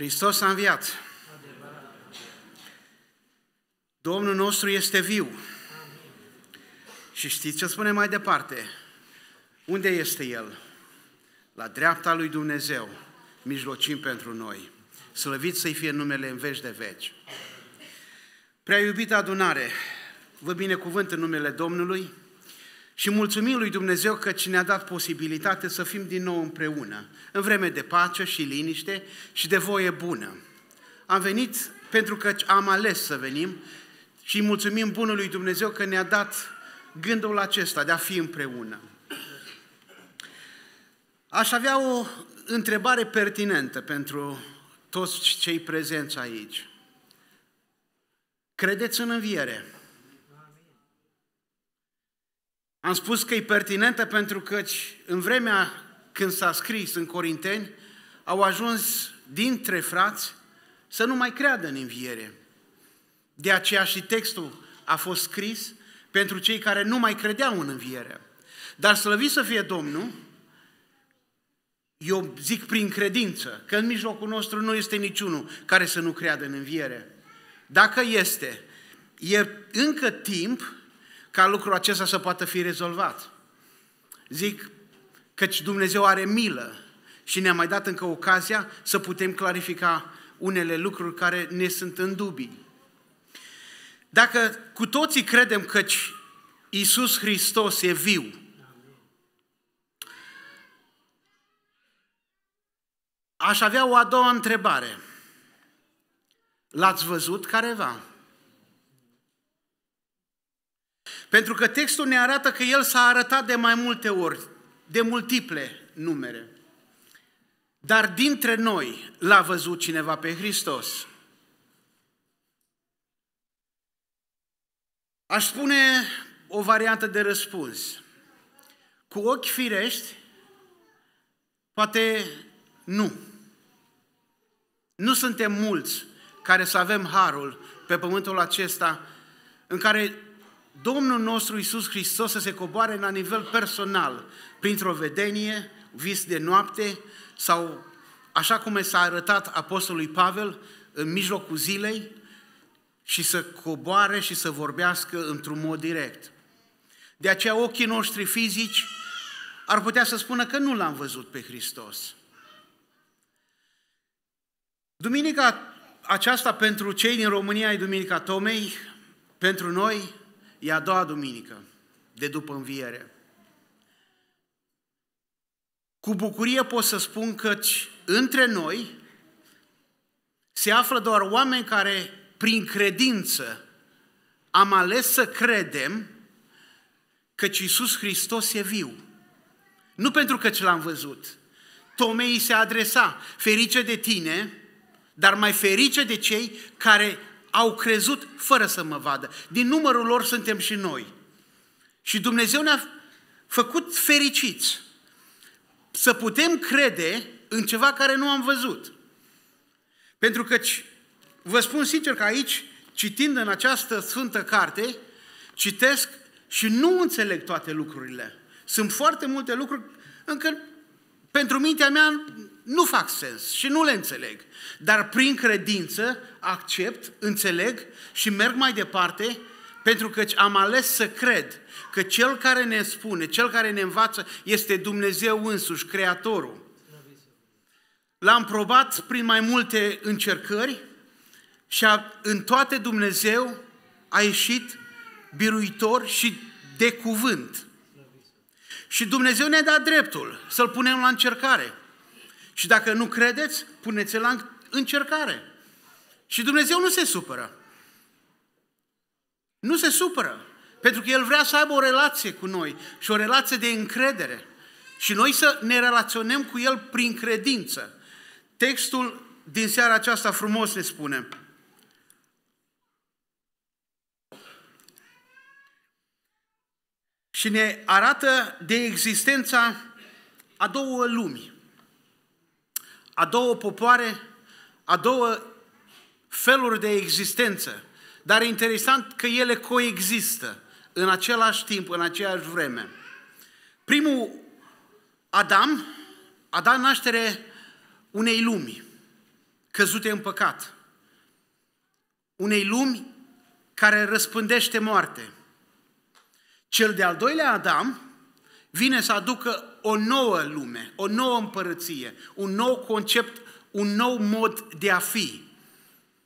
Hristos a înviat. Domnul nostru este viu. Și știți ce spune mai departe? Unde este El? La dreapta lui Dumnezeu, mijlocim pentru noi. Slăvit să-i fie numele în veci de veci. Prea iubită adunare, vă binecuvânt în numele Domnului, și mulțumim lui Dumnezeu că ne-a dat posibilitate să fim din nou împreună, în vreme de pace și liniște și de voie bună. Am venit pentru că am ales să venim și mulțumim bunului Dumnezeu că ne-a dat gândul acesta de a fi împreună. Aș avea o întrebare pertinentă pentru toți cei prezenți aici. Credeți în înviere? Am spus că e pertinentă pentru că în vremea când s-a scris în Corinteni, au ajuns dintre frați să nu mai creadă în înviere. De aceea și textul a fost scris pentru cei care nu mai credeau în înviere. Dar slăvit să fie Domnul, eu zic prin credință, că în mijlocul nostru nu este niciunul care să nu creadă în înviere. Dacă este, e încă timp ca lucrul acesta să poată fi rezolvat. Zic căci Dumnezeu are milă și ne-a mai dat încă ocazia să putem clarifica unele lucruri care ne sunt în dubii. Dacă cu toții credem că Iisus Hristos e viu, aș avea o a doua întrebare. L-ați văzut careva? Pentru că textul ne arată că el s-a arătat de mai multe ori, de multiple numere. Dar dintre noi l-a văzut cineva pe Hristos. Aș spune o variantă de răspuns. Cu ochi firești, poate nu. Nu suntem mulți care să avem harul pe pământul acesta în care Domnul nostru Isus Hristos să se coboare la nivel personal, printr-o vedenie, vis de noapte sau așa cum s-a arătat Apostolului Pavel în mijlocul zilei și să coboare și să vorbească într-un mod direct. De aceea ochii noștri fizici ar putea să spună că nu l-am văzut pe Hristos. Duminica aceasta pentru cei din România e Duminica Tomei, pentru noi E a doua duminică de după înviere. Cu bucurie pot să spun că între noi se află doar oameni care, prin credință, am ales să credem că Iisus Hristos e viu. Nu pentru că ce l-am văzut. Tomei se adresa, ferice de tine, dar mai ferice de cei care au crezut fără să mă vadă. Din numărul lor suntem și noi. Și Dumnezeu ne-a făcut fericiți să putem crede în ceva care nu am văzut. Pentru că vă spun sincer că aici, citind în această sfântă carte, citesc și nu înțeleg toate lucrurile. Sunt foarte multe lucruri încă pentru mintea mea nu fac sens și nu le înțeleg. Dar prin credință accept, înțeleg și merg mai departe pentru că am ales să cred că Cel care ne spune, Cel care ne învață este Dumnezeu însuși, Creatorul. L-am probat prin mai multe încercări și a, în toate Dumnezeu a ieșit biruitor și de cuvânt. Și Dumnezeu ne-a dat dreptul să-L punem la încercare. Și dacă nu credeți, puneți-l la încercare. Și Dumnezeu nu se supără. Nu se supără. Pentru că El vrea să aibă o relație cu noi și o relație de încredere. Și noi să ne relaționăm cu El prin credință. Textul din seara aceasta frumos ne spune. Și ne arată de existența a două lumi a două popoare, a două feluri de existență. Dar e interesant că ele coexistă în același timp, în aceeași vreme. Primul Adam a dat naștere unei lumi căzute în păcat, unei lumi care răspândește moarte. Cel de-al doilea Adam vine să aducă o nouă lume, o nouă împărăție, un nou concept, un nou mod de a fi,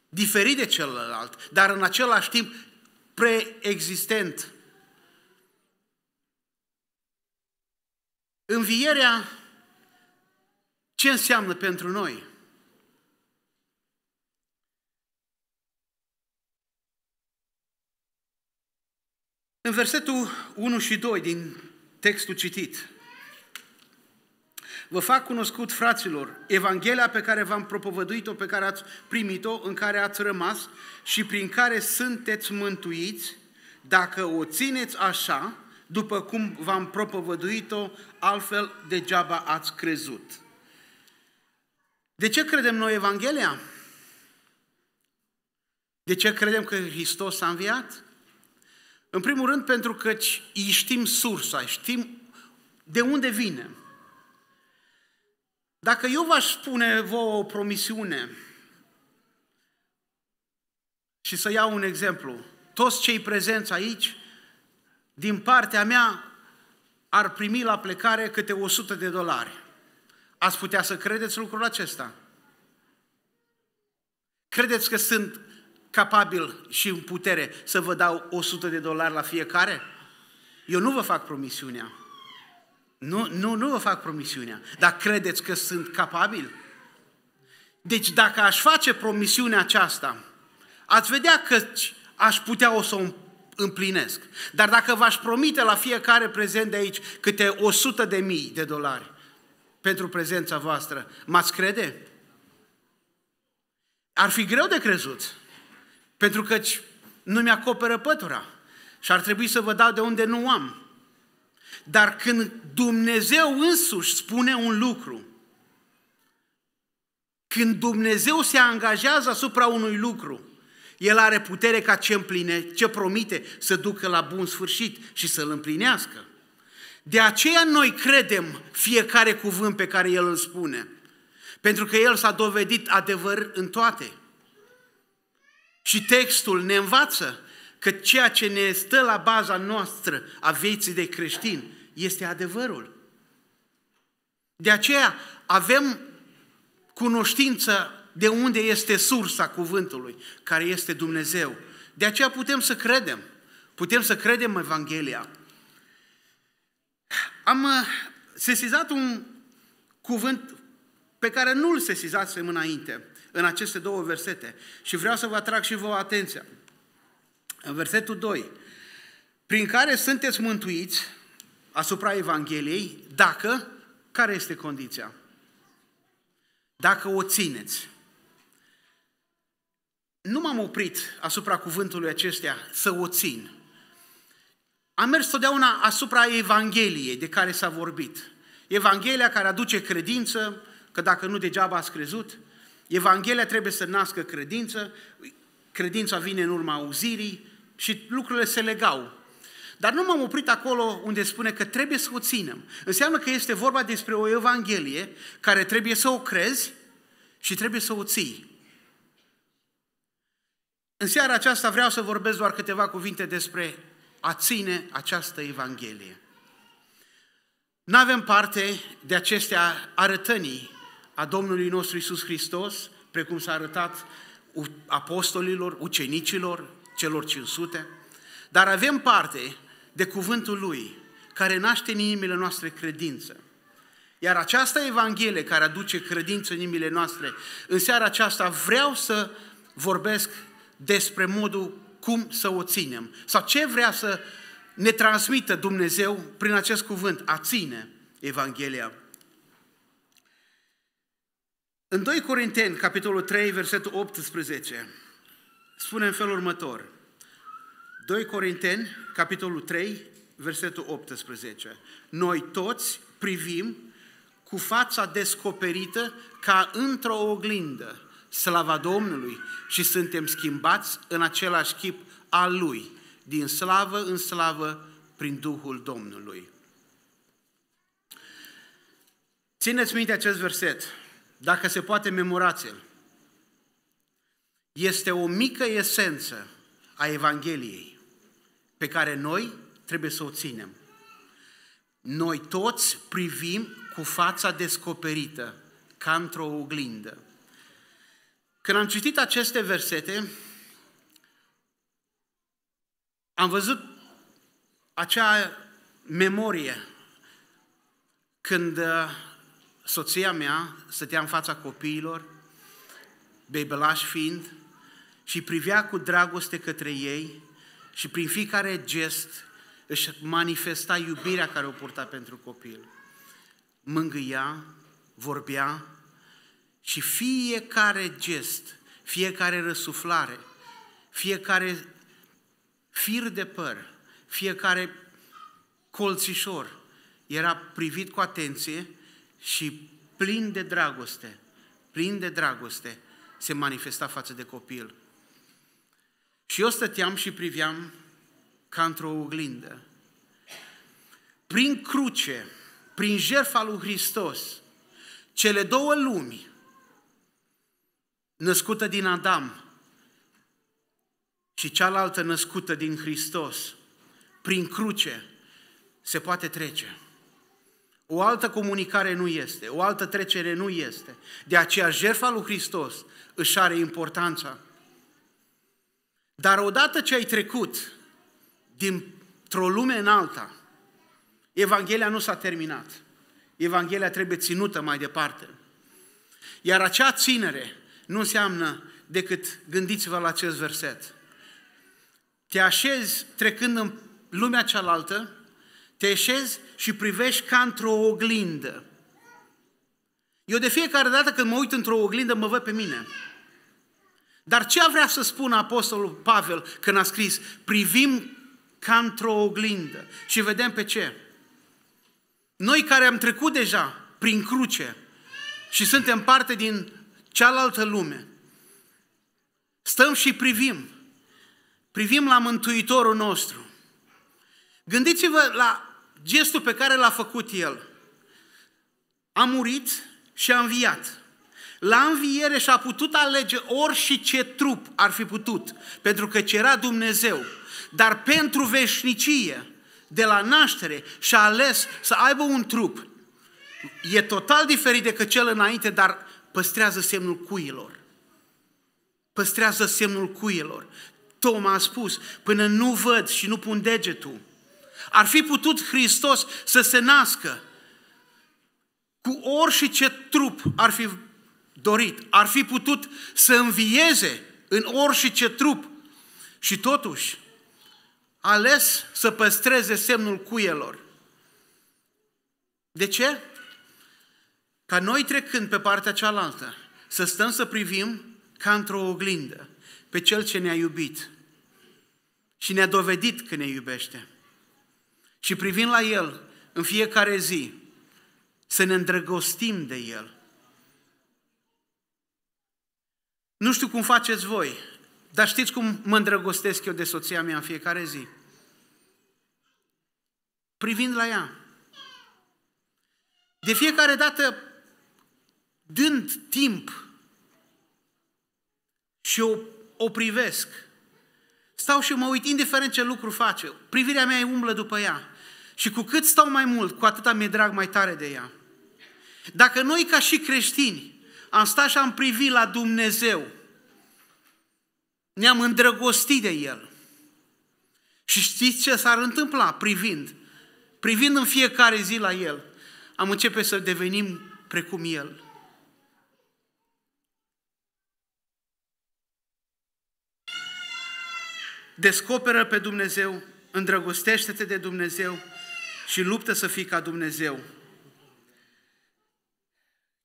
diferit de celălalt, dar în același timp preexistent. Învierea ce înseamnă pentru noi? În versetul 1 și 2 din textul citit. Vă fac cunoscut, fraților, Evanghelia pe care v-am propovăduit-o, pe care ați primit-o, în care ați rămas și prin care sunteți mântuiți, dacă o țineți așa, după cum v-am propovăduit-o, altfel degeaba ați crezut. De ce credem noi Evanghelia? De ce credem că Hristos a înviat? În primul rând pentru că îi știm sursa, știm de unde vine. Dacă eu v-aș spune vă o promisiune și să iau un exemplu, toți cei prezenți aici, din partea mea, ar primi la plecare câte 100 de dolari. Ați putea să credeți lucrul acesta? Credeți că sunt capabil și în putere să vă dau 100 de dolari la fiecare? Eu nu vă fac promisiunea. Nu, nu, nu vă fac promisiunea. Dar credeți că sunt capabil? Deci dacă aș face promisiunea aceasta, ați vedea că aș putea o să o împlinesc. Dar dacă v-aș promite la fiecare prezent de aici câte 100 de mii de dolari pentru prezența voastră, m-ați crede? Ar fi greu de crezut pentru că nu mi-acoperă pătura și ar trebui să vă dau de unde nu am. Dar când Dumnezeu însuși spune un lucru, când Dumnezeu se angajează asupra unui lucru, El are putere ca ce împline, ce promite să ducă la bun sfârșit și să-l împlinească. De aceea noi credem fiecare cuvânt pe care El îl spune, pentru că El s-a dovedit adevăr în toate. Și textul ne învață că ceea ce ne stă la baza noastră a vieții de creștin este adevărul. De aceea avem cunoștință de unde este sursa cuvântului, care este Dumnezeu. De aceea putem să credem. Putem să credem Evanghelia. Am uh, sesizat un cuvânt pe care nu-l sesizasem înainte în aceste două versete. Și vreau să vă atrag și vouă atenția. În versetul 2, prin care sunteți mântuiți asupra Evangheliei, dacă, care este condiția? Dacă o țineți. Nu m-am oprit asupra cuvântului acestea să o țin. Am mers totdeauna asupra Evangheliei de care s-a vorbit. Evanghelia care aduce credință, că dacă nu degeaba ați crezut, Evanghelia trebuie să nască credință, credința vine în urma auzirii și lucrurile se legau. Dar nu m-am oprit acolo unde spune că trebuie să o ținem. Înseamnă că este vorba despre o Evanghelie care trebuie să o crezi și trebuie să o ții. În seara aceasta vreau să vorbesc doar câteva cuvinte despre a ține această Evanghelie. Nu avem parte de acestea arătănii a Domnului nostru Isus Hristos, precum s-a arătat apostolilor, ucenicilor, celor 500, dar avem parte de cuvântul Lui, care naște în inimile noastre credință. Iar această Evanghelie care aduce credință în inimile noastre, în seara aceasta vreau să vorbesc despre modul cum să o ținem sau ce vrea să ne transmită Dumnezeu prin acest cuvânt, a ține Evanghelia în 2 Corinteni, capitolul 3, versetul 18, spune în felul următor. 2 Corinteni, capitolul 3, versetul 18. Noi toți privim cu fața descoperită ca într-o oglindă slava Domnului și suntem schimbați în același chip al Lui, din slavă în slavă prin Duhul Domnului. Țineți minte acest verset. Dacă se poate, memorați-l. Este o mică esență a Evangheliei pe care noi trebuie să o ținem. Noi toți privim cu fața descoperită, ca într-o oglindă. Când am citit aceste versete, am văzut acea memorie când uh, soția mea stătea în fața copiilor, bebelași fiind, și privea cu dragoste către ei și prin fiecare gest își manifesta iubirea care o purta pentru copil. Mângâia, vorbea și fiecare gest, fiecare răsuflare, fiecare fir de păr, fiecare colțișor era privit cu atenție și plin de dragoste, plin de dragoste, se manifesta față de copil. Și eu stăteam și priveam ca într-o oglindă. Prin cruce, prin jertfa lui Hristos, cele două lumi, născută din Adam și cealaltă născută din Hristos, prin cruce, se poate trece. O altă comunicare nu este, o altă trecere nu este. De aceea jertfa lui Hristos își are importanța. Dar odată ce ai trecut dintr-o lume în alta, Evanghelia nu s-a terminat. Evanghelia trebuie ținută mai departe. Iar acea ținere nu înseamnă decât, gândiți-vă la acest verset, te așezi trecând în lumea cealaltă, te șezi și privești ca într-o oglindă. Eu de fiecare dată când mă uit într-o oglindă, mă văd pe mine. Dar ce a vrea să spună Apostolul Pavel când a scris privim ca într-o oglindă și vedem pe ce? Noi care am trecut deja prin cruce și suntem parte din cealaltă lume, stăm și privim. Privim la Mântuitorul nostru. Gândiți-vă la gestul pe care l-a făcut el. A murit și a înviat. La înviere și-a putut alege ori și ce trup ar fi putut, pentru că cera Dumnezeu. Dar pentru veșnicie, de la naștere, și-a ales să aibă un trup. E total diferit decât cel înainte, dar păstrează semnul cuilor. Păstrează semnul cuilor. Toma a spus, până nu văd și nu pun degetul, ar fi putut Hristos să se nască cu orice trup ar fi dorit, ar fi putut să învieze în orice trup și totuși ales să păstreze semnul cuielor. De ce? Ca noi trecând pe partea cealaltă, să stăm să privim ca într-o oglindă pe Cel ce ne-a iubit și ne-a dovedit că ne iubește ci privind la El în fiecare zi, să ne îndrăgostim de El. Nu știu cum faceți voi, dar știți cum mă îndrăgostesc eu de soția mea în fiecare zi? Privind la ea. De fiecare dată, dând timp și o, o privesc, stau și mă uit, indiferent ce lucru face, privirea mea e umblă după ea. Și cu cât stau mai mult, cu atâta mi-e drag mai tare de ea. Dacă noi ca și creștini am stat și am privit la Dumnezeu, ne-am îndrăgostit de El. Și știți ce s-ar întâmpla privind? Privind în fiecare zi la El, am începe să devenim precum El. Descoperă pe Dumnezeu, îndrăgostește-te de Dumnezeu și luptă să fii ca Dumnezeu.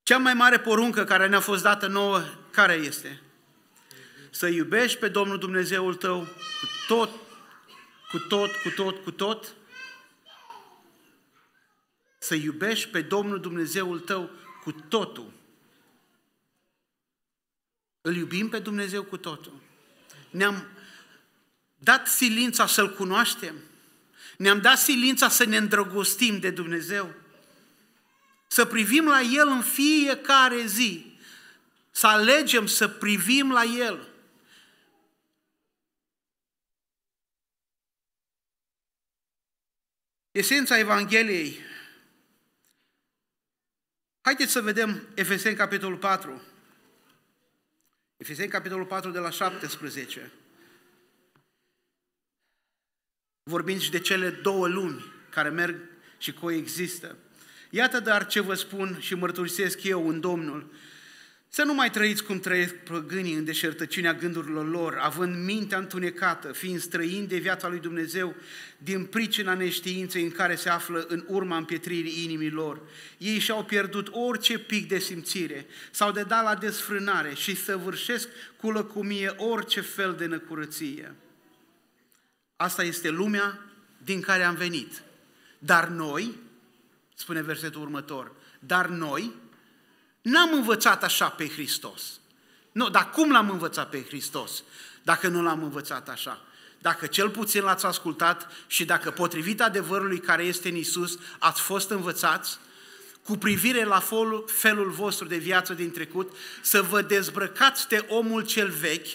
Cea mai mare poruncă care ne-a fost dată nouă, care este? Să iubești pe Domnul Dumnezeul tău cu tot, cu tot, cu tot, cu tot. Să iubești pe Domnul Dumnezeul tău cu totul. Îl iubim pe Dumnezeu cu totul. Ne-am dat silința să-L cunoaștem. Ne-am dat silința să ne îndrăgostim de Dumnezeu, să privim la El în fiecare zi, să alegem să privim la El. Esența Evangheliei. Haideți să vedem Efeseni capitolul 4. Efeseni capitolul 4 de la 17 vorbind și de cele două lumi care merg și coexistă. Iată dar ce vă spun și mărturisesc eu în Domnul. Să nu mai trăiți cum trăiesc păgânii în deșertăciunea gândurilor lor, având mintea întunecată, fiind străini de viața lui Dumnezeu, din pricina neștiinței în care se află în urma împietririi inimii lor. Ei și-au pierdut orice pic de simțire, s-au dedat la desfrânare și săvârșesc cu lăcumie orice fel de necurăție. Asta este lumea din care am venit. Dar noi, spune versetul următor, dar noi n-am învățat așa pe Hristos. Nu, dar cum l-am învățat pe Hristos dacă nu l-am învățat așa? Dacă cel puțin l-ați ascultat și dacă potrivit adevărului care este în Isus ați fost învățați cu privire la felul vostru de viață din trecut, să vă dezbrăcați de omul cel vechi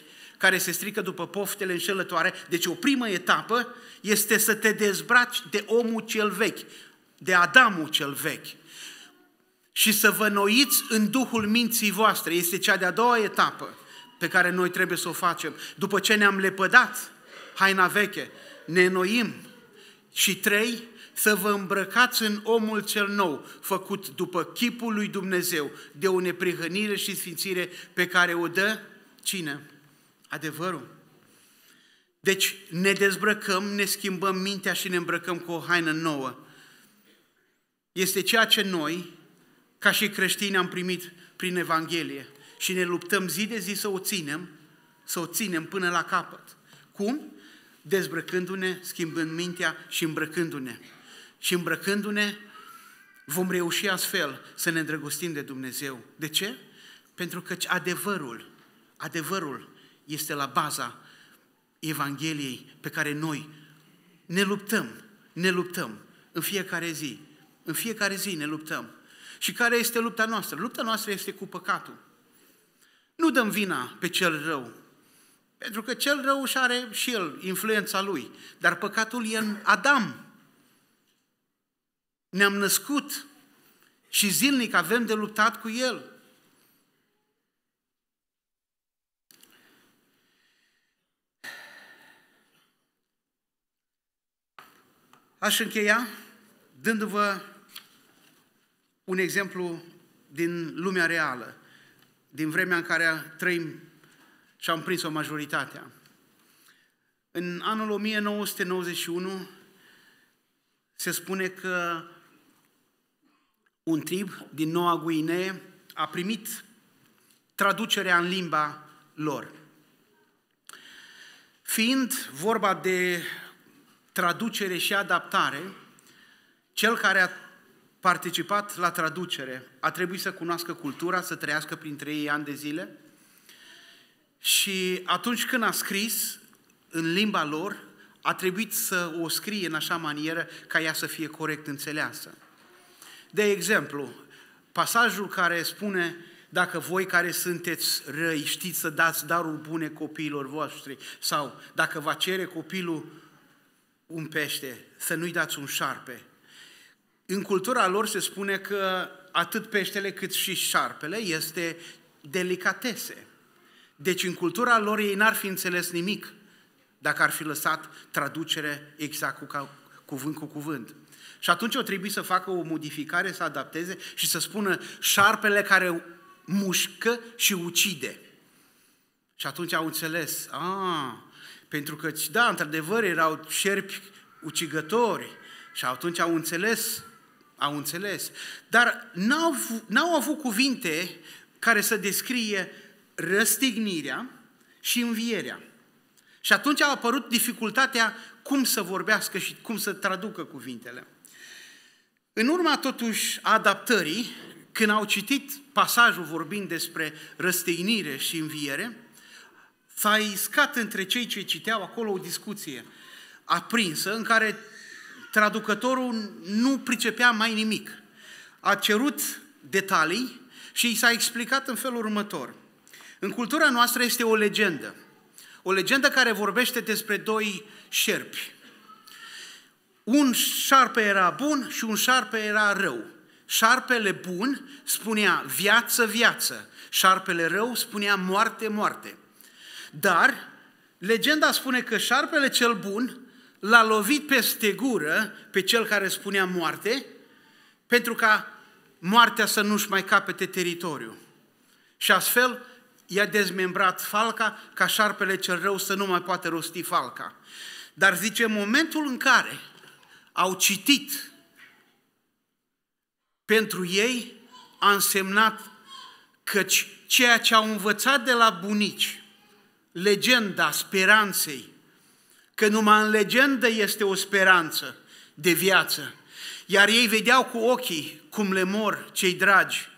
care se strică după poftele înșelătoare. Deci o primă etapă este să te dezbraci de omul cel vechi, de Adamul cel vechi și să vă noiți în duhul minții voastre. Este cea de-a doua etapă pe care noi trebuie să o facem. După ce ne-am lepădat haina veche, ne noim. Și trei, să vă îmbrăcați în omul cel nou, făcut după chipul lui Dumnezeu, de o neprihănire și sfințire pe care o dă cine? adevărul. Deci ne dezbrăcăm, ne schimbăm mintea și ne îmbrăcăm cu o haină nouă. Este ceea ce noi, ca și creștini, am primit prin Evanghelie și ne luptăm zi de zi să o ținem, să o ținem până la capăt. Cum? Dezbrăcându-ne, schimbând mintea și îmbrăcându-ne. Și îmbrăcându-ne vom reuși astfel să ne îndrăgostim de Dumnezeu. De ce? Pentru că adevărul, adevărul este la baza Evangheliei pe care noi ne luptăm, ne luptăm în fiecare zi. În fiecare zi ne luptăm. Și care este lupta noastră? Lupta noastră este cu păcatul. Nu dăm vina pe cel rău, pentru că cel rău își are și el influența lui, dar păcatul e în Adam. Ne-am născut și zilnic avem de luptat cu el. Aș încheia dându-vă un exemplu din lumea reală, din vremea în care trăim și am prins-o majoritatea. În anul 1991 se spune că un trib din Noua Guinee a primit traducerea în limba lor. Fiind vorba de traducere și adaptare, cel care a participat la traducere a trebuit să cunoască cultura, să trăiască printre ei ani de zile și atunci când a scris în limba lor, a trebuit să o scrie în așa manieră ca ea să fie corect înțeleasă. De exemplu, pasajul care spune dacă voi care sunteți răi știți să dați darul bune copiilor voștri sau dacă va cere copilul un pește, să nu-i dați un șarpe. În cultura lor se spune că atât peștele cât și șarpele este delicatese. Deci în cultura lor ei n-ar fi înțeles nimic dacă ar fi lăsat traducere exact cu cuvânt cu cuvânt. Și atunci o trebuie să facă o modificare, să adapteze și să spună șarpele care mușcă și ucide. Și atunci au înțeles, a, ah, pentru că, da, într-adevăr, erau șerpi ucigători și atunci au înțeles, au înțeles. Dar n-au, n-au avut cuvinte care să descrie răstignirea și învierea. Și atunci a apărut dificultatea cum să vorbească și cum să traducă cuvintele. În urma totuși adaptării, când au citit pasajul vorbind despre răstignire și înviere, S-a iscat între cei ce citeau acolo o discuție aprinsă în care traducătorul nu pricepea mai nimic. A cerut detalii și i s-a explicat în felul următor. În cultura noastră este o legendă. O legendă care vorbește despre doi șerpi. Un șarpe era bun și un șarpe era rău. Șarpele bun spunea viață, viață. Șarpele rău spunea moarte, moarte. Dar legenda spune că șarpele cel bun l-a lovit peste gură pe cel care spunea moarte, pentru ca moartea să nu-și mai capete teritoriu. Și astfel i-a dezmembrat falca ca șarpele cel rău să nu mai poată rosti falca. Dar zice, momentul în care au citit pentru ei a însemnat că ceea ce au învățat de la bunici, legenda speranței, că numai în legendă este o speranță de viață, iar ei vedeau cu ochii cum le mor cei dragi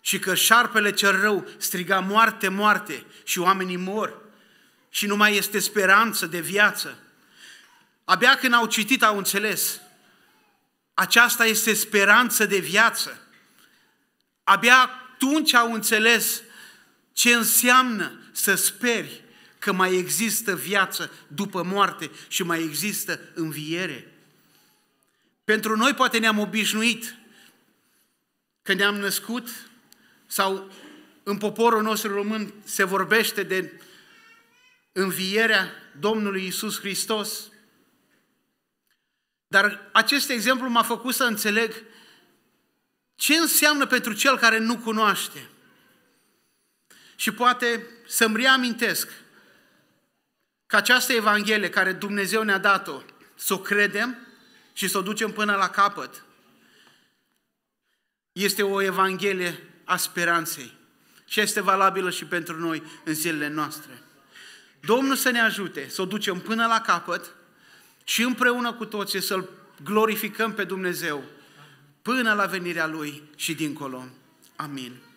și că șarpele cel rău striga moarte, moarte și oamenii mor și nu mai este speranță de viață. Abia când au citit, au înțeles. Aceasta este speranță de viață. Abia atunci au înțeles ce înseamnă să speri că mai există viață după moarte și mai există înviere. Pentru noi poate ne-am obișnuit că ne-am născut sau în poporul nostru român se vorbește de învierea Domnului Isus Hristos. Dar acest exemplu m-a făcut să înțeleg ce înseamnă pentru cel care nu cunoaște. Și poate să-mi reamintesc Că această Evanghelie care Dumnezeu ne-a dat-o, să o credem și să o ducem până la capăt, este o Evanghelie a speranței și este valabilă și pentru noi în zilele noastre. Domnul să ne ajute să o ducem până la capăt și împreună cu toții să-L glorificăm pe Dumnezeu până la venirea Lui și dincolo. Amin.